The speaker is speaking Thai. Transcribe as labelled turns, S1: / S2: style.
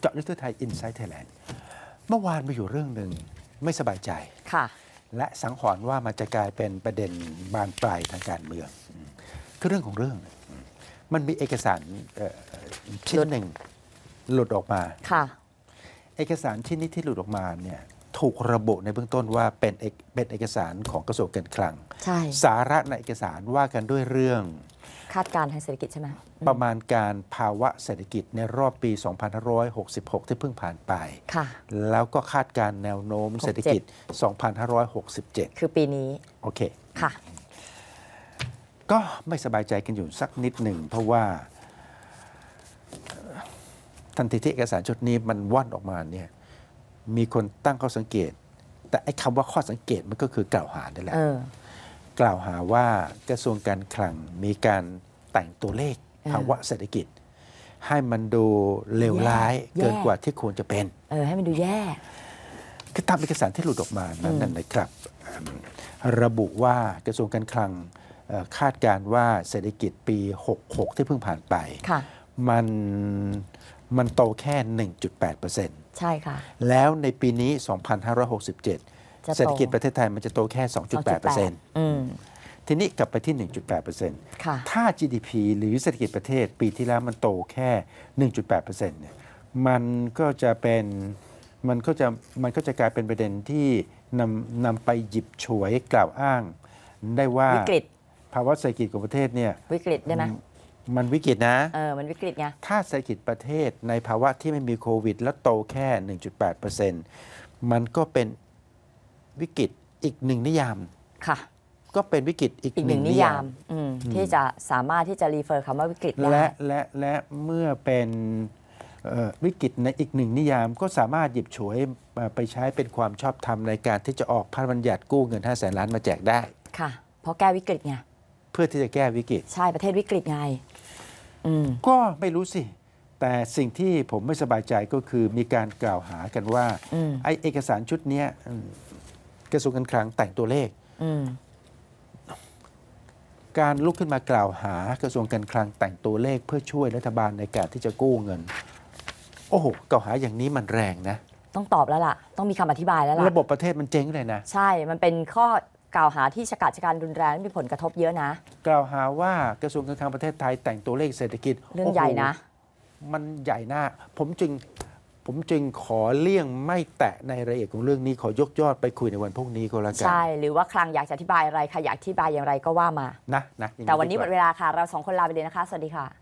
S1: เจาะลึกทั่วไทยอินไซต์ไทยแลนด์เมื่อวานไปอยู่เรื่องหนึ่งไม่สบายใจค่ะและสังหรณ์ว่ามันจะกลายเป็นประเด็นบานปลายทางการเมืองคือเรื่องของเรื่อง มันมีเอกสารชิ้นหนึ่งหลุดออกมาค่ะเอกสารชิ้นนี้ที่หลุดออกมาเนี่ยถูกระบุในเบื้องต้นว่าเป็นเป็นเอกสารของกระทรวงการคลังสาระในเอกสารว่ากันด้วยเรื่อง
S2: คาดการทางเศรษฐกิจใช่ไหมประม
S1: าณการภาวะเศรษฐกิจในรอบปี 2566 ที่เพิ่งผ่านไปแล้วก็คาดการแนวโน้มเศรษฐกิจ 2567 คือปีนี้ โอเค ค่ะ ก็ไม่สบายใจกันอยู่สักนิดหนึ่ง เพราะว่าทันทีที่เอกสารชุดนี้มันว่อนออกมาเนี่ยมีคนตั้งข้อสังเกต แต่ไอ้คำว่าข้อสังเกตมันก็คือกล่าวหาได้แหละกล่าวหาว่ากระทรวงการคลังมีการแต่งตัวเลข ภาวะเศรษฐกิจให้มันดูเลวร้ายเกินกว่าที่ควรจะเป็น
S2: เออ ให้มันดูแย่
S1: คือตามเอกสารที่หลุดออกมานั้นนะครับ ระบุว่ากระทรวงการคลังคาดการว่าเศรษฐกิจปี 66 ที่เพิ่งผ่านไปมันมันโตแค่ 1.8%ใช่ค่ะ แล้วในปีนี้ 2567เศรษฐกิจประเทศไทยมันจะโตแค่
S2: 2.8%
S1: ทีนี้กลับไปที่ 1.8%ถ้า GDP หรือเศรษฐกิจประเทศปีที่แล้วมันโตแค่ 1.8%เนี่ย มันก็จะเป็น มันก็จะ มันก็จะกลายเป็นประเด็นที่นำนำไปหยิบฉวยกล่าวอ้าง ได้ว่าวิกฤตภาวะเศรษฐกิจของประเทศเนี่ยวิกฤตได้ไหมมันวิกฤตนะ เออ มันวิกฤตไง ถ้าเศรษฐกิจประเทศในภาวะที่ไม่มีโควิด แล้วโตแค่1.8%มันก็เป็นวิกฤตอีกหนึ่งนิยามค่ะ ก็เป็นวิกฤตอีกหนึ่งนิยาม
S2: ที่จะสามารถที่จะรีเฟอร์คำว่าวิกฤตได้และ
S1: และและเมื่อเป็นวิกฤตในอีกหนึ่งนิยามก็สามารถหยิบฉวยไปใช้เป็นความชอบธรรมในการที่จะออกพันบัญญัติกู้เงิน 5 0 0แสนล้านมาแจกได้
S2: ค่ะ เพราะแก้วิกฤตไง
S1: เพื่อที่จะแก้วิกฤต ใช่ประเทศวิกฤตไงก็ไม่รู้สิ แต่สิ่งที่ผมไม่สบายใจก็คือมีการกล่าวหากันว่า ไอเอกสารชุดนี้กระทรวงการคลังแต่งตัวเลข การลุกขึ้นมากล่าวหา กระทรวงการคลังแต่งตัวเลขเพื่อช่วยรัฐบาลในการที่จะกู้เงิน โอ้โหกล่าวหาอย่างนี้มันแรงนะ
S2: ต้องตอบแล้วล่ะ ต้องมีคำอธิบายแล้วล่ะ ระ
S1: บบประเทศมันเจ๊งเลยนะ
S2: ใช่ มันเป็นข้อกล่าวหาที่ชกาจการรุนแรงมีผลกระทบเยอะนะ
S1: กล่าวหาว่ากระทรวงการคลังประเทศไทยแต่งตัวเลขเศรษฐกิจ เรื่องใหญ่นะ มันใหญ่หน้าผมจึงผมจึงขอเลี่ยงไม่แตะในรายละเอียดของเรื่องนี้ขอยกยอดไปคุยในวันพรุ่งนี้ก็แล้วกันใช่
S2: หรือว่าคลังอยากจะอธิบายอะไรคอยากอธิบายอย่างไรก็ว่ามา
S1: นะนะแต่วันนี้หมดเว
S2: ลาค่ะ เราสองคนลาไปเลยนะคะ สวัสดีค่ะ